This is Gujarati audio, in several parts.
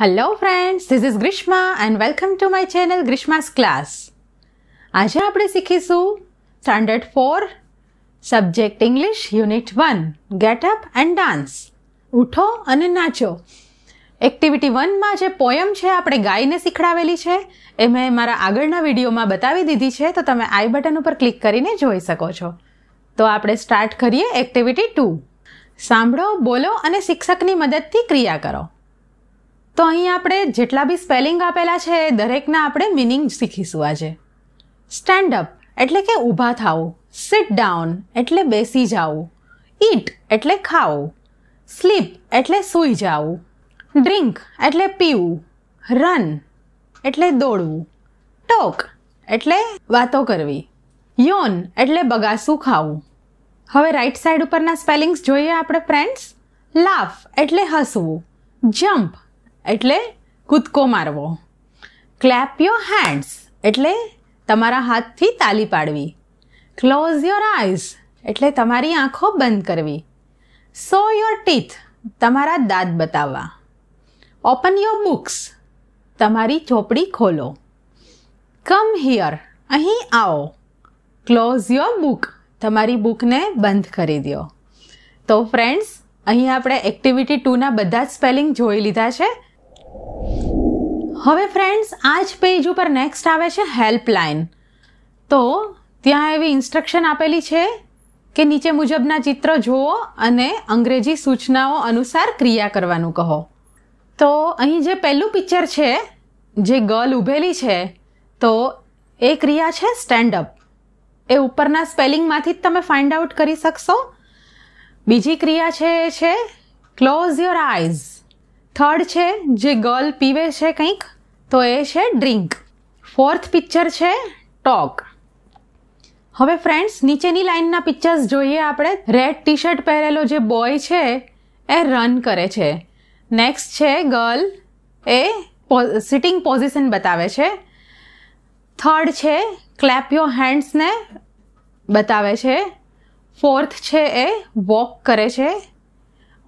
hello friends this is Grishma and welcome to my channel Grishma's class આજે આપણે શીખીશું standard four subject English unit one get up and dance ઉઠો અને નાચો એક્ટિવિટી વનમાં જે પોયમ છે આપણે ગાઈને શીખડાવેલી છે એ મેં મારા આગળના વિડીયોમાં બતાવી દીધી છે તો તમે આઈ બટન ઉપર ક્લિક કરીને જોઈ શકો છો તો આપણે સ્ટાર્ટ કરીએ એક્ટિવિટી ટુ સાંભળો બોલો અને શિક્ષકની મદદથી ક્રિયા કરો તો અહીં આપણે જેટલા બી સ્પેલિંગ આપેલા છે દરેકના આપણે મિનિંગ શીખીશું આજે સ્ટેન્ડ અપ એટલે કે ઊભા થાવું સિટ ડાઉન એટલે બેસી જાવ ઈટ એટલે ખાવું સ્લીપ એટલે સૂઈ જાવું ડ્રિંક એટલે પીવું રન એટલે દોડવું ટોક એટલે વાતો કરવી યોન એટલે બગાસું ખાવું હવે રાઈટ સાઈડ ઉપરના સ્પેલિંગ્સ જોઈએ આપણે ફ્રેન્ડ્સ લાફ એટલે હસવું જમ્પ એટલે કૂદકો મારવો ક્લેપ યોર હેન્ડ્સ એટલે તમારા હાથથી તાલી પાડવી ક્લોઝ યોર આઈઝ એટલે તમારી આંખો બંધ કરવી સો યોર ટીથ તમારા દાંત બતાવવા ઓપન યોર બુક્સ તમારી ચોપડી ખોલો કમ હિયર અહીં આવો ક્લોઝ યોર બુક તમારી બુકને બંધ કરી દો તો ફ્રેન્ડ્સ અહીં આપણે એક્ટિવિટી ટુના બધા જ સ્પેલિંગ જોઈ લીધા છે હવે ફ્રેન્ડ્સ આ જ પેજ ઉપર નેક્સ્ટ આવે છે હેલ્પલાઇન તો ત્યાં એવી ઇન્સ્ટ્રક્શન આપેલી છે કે નીચે મુજબના ચિત્ર જુઓ અને અંગ્રેજી સૂચનાઓ અનુસાર ક્રિયા કરવાનું કહો તો અહીં જે પહેલું પિક્ચર છે જે ગર્લ ઊભેલી છે તો એ ક્રિયા છે સ્ટેન્ડ અપ એ ઉપરના સ્પેલિંગમાંથી જ તમે ફાઇન્ડ આઉટ કરી શકશો બીજી ક્રિયા છે એ છે ક્લોઝ યોર આઈઝ થર્ડ છે જે ગર્લ પીવે છે કંઈક તો એ છે ડ્રિંક ફોર્થ પિક્ચર છે ટોક હવે ફ્રેન્ડ્સ નીચેની લાઇનના પિક્ચર્સ જોઈએ આપણે રેડ ટી શર્ટ પહેરેલો જે બોય છે એ રન કરે છે નેક્સ્ટ છે ગર્લ એ સિટિંગ પોઝિશન બતાવે છે થર્ડ છે ક્લેપ યોર હેન્ડ્સને બતાવે છે ફોર્થ છે એ વોક કરે છે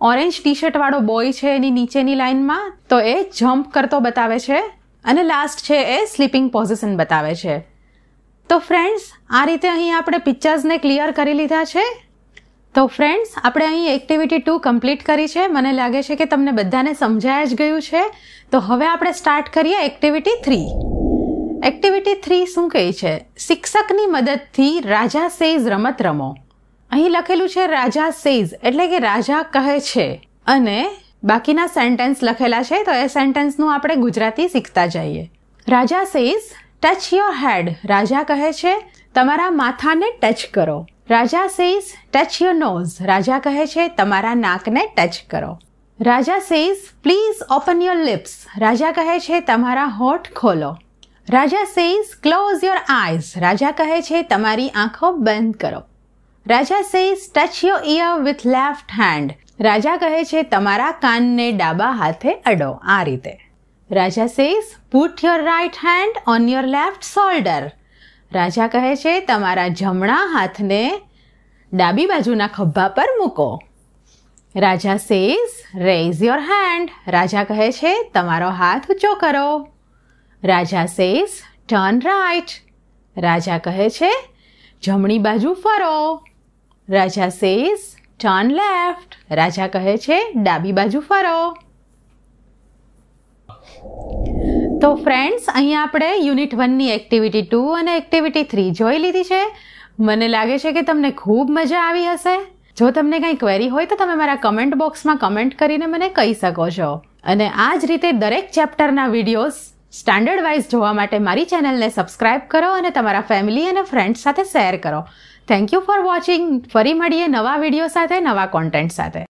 ઓરેન્જ ટી શર્ટવાળો બોય છે એની નીચેની લાઇનમાં તો એ જમ્પ કરતો બતાવે છે અને લાસ્ટ છે એ સ્લીપિંગ પોઝિશન બતાવે છે તો ફ્રેન્ડ્સ આ રીતે અહીં આપણે પિક્ચર્સને ક્લિયર કરી લીધા છે તો ફ્રેન્ડ્સ આપણે અહીં એક્ટિવિટી ટુ કમ્પ્લીટ કરી છે મને લાગે છે કે તમને બધાને સમજાય જ ગયું છે તો હવે આપણે સ્ટાર્ટ કરીએ એક્ટિવિટી થ્રી એક્ટિવિટી થ્રી શું કહે છે શિક્ષકની મદદથી રાજા સેઝ રમત રમો અહીં લખેલું છે રાજા સેઝ એટલે કે રાજા કહે છે અને બાકીના સેન્ટેન્સ લખેલા છે તો એ સેન્ટેન્સનું આપણે ગુજરાતી શીખતા જઈએ Raja says touch your head રાજા કહે છે તમારા માથાને ટચ કરો Raja says touch your nose રાજા કહે છે તમારા નાકને ટચ કરો Raja says please open your lips રાજા કહે છે તમારા હોઠ ખોલો Raja says close your eyes રાજા કહે છે તમારી આંખો બંધ કરો Raja says touch your ear with left hand રાજા કહે છે તમારા કાનને ડાબા હાથે અડો આ રીતે રાજા says put your right hand on your left shoulder રાજા કહે છે તમારા જમણા હાથને ડાબી બાજુના ખભા પર મૂકો Raja says raise your hand રાજા કહે છે તમારો હાથ ઊંચો કરો રાજા સેઝ ટર્ન રાઇટ રાજા કહે છે જમણી બાજુ ફરો રાજા સેઝ ટર્ન લેફ્ટ રાજા કહે છે ડાબી બાજુ ફરો તો ફ્રેન્ડ્સ અહીંયા આપણે યુનિટ વનની એક્ટિવિટી ટુ અને એક્ટિવિટી થ્રી જોઈ લીધી છે મને લાગે છે કે તમને ખૂબ મજા આવી હશે જો તમને કંઈ ક્વેરી હોય તો તમે મારા કમેન્ટ બોક્સમાં કમેન્ટ કરીને મને કહી શકો છો અને આ જ રીતે દરેક ચેપ્ટરના વિડીયોઝ સ્ટાન્ડર્ડ વાઇઝ જોવા માટે મારી ચેનલને સબસ્ક્રાઇબ કરો અને તમારા ફેમિલી અને ફ્રેન્ડ્સ સાથે શેર કરો થેન્ક યુ ફોર વોચિંગ ફરી મળીએ નવા વિડીયો સાથે નવા કોન્ટેન્ટ સાથે